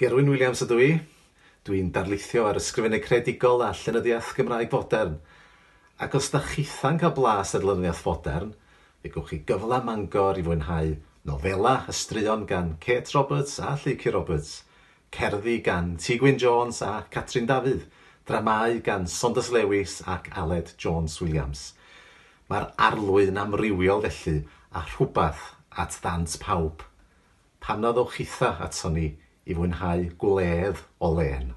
Gerwyn Williams ydw i. Dwi'n darlithio ar ysgrifennau credigol a llenyddiaeth Gymraeg fodern. Ac os da chitha'n cael blas ar llenyddiaeth fodern, fe gwch chi gyfle mangor i fwynhau nofela hystrion gan Kate Roberts a Lleucu Roberts, cerddi gan T. Gwyn Jones a Catrin Dafydd, dramau gan Saunders Lewis ac Aled Jones Williams. Mae'r arlwydd yn amrywiol felly a rhywbeth at ddant pawb. Panodd o chitha at hynny i fwynhau gwledd o len.